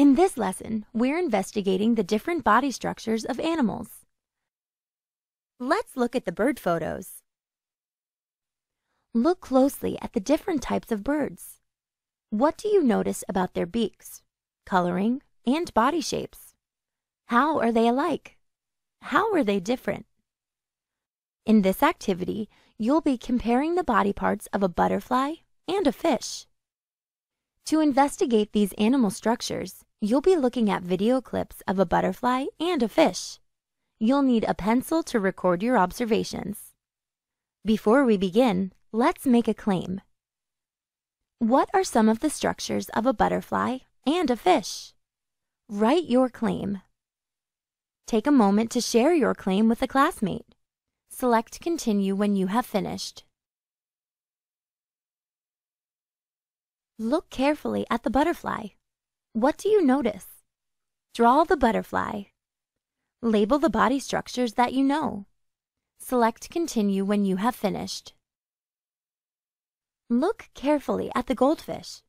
In this lesson, we're investigating the different body structures of animals. Let's look at the bird photos. Look closely at the different types of birds. What do you notice about their beaks, coloring, and body shapes? How are they alike? How are they different? In this activity, you'll be comparing the body parts of a butterfly and a fish. To investigate these animal structures, you'll be looking at video clips of a butterfly and a fish. You'll need a pencil to record your observations. Before we begin, let's make a claim. What are some of the structures of a butterfly and a fish? Write your claim. Take a moment to share your claim with a classmate. Select Continue when you have finished. Look carefully at the butterfly. What do you notice? Draw the butterfly. Label the body structures that you know. Select Continue when you have finished. Look carefully at the goldfish.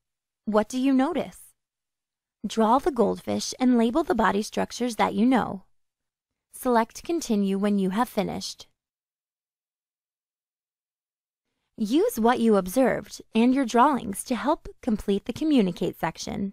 What do you notice? Draw the goldfish and label the body structures that you know. Select Continue when you have finished. Use what you observed and your drawings to help complete the Communicate section.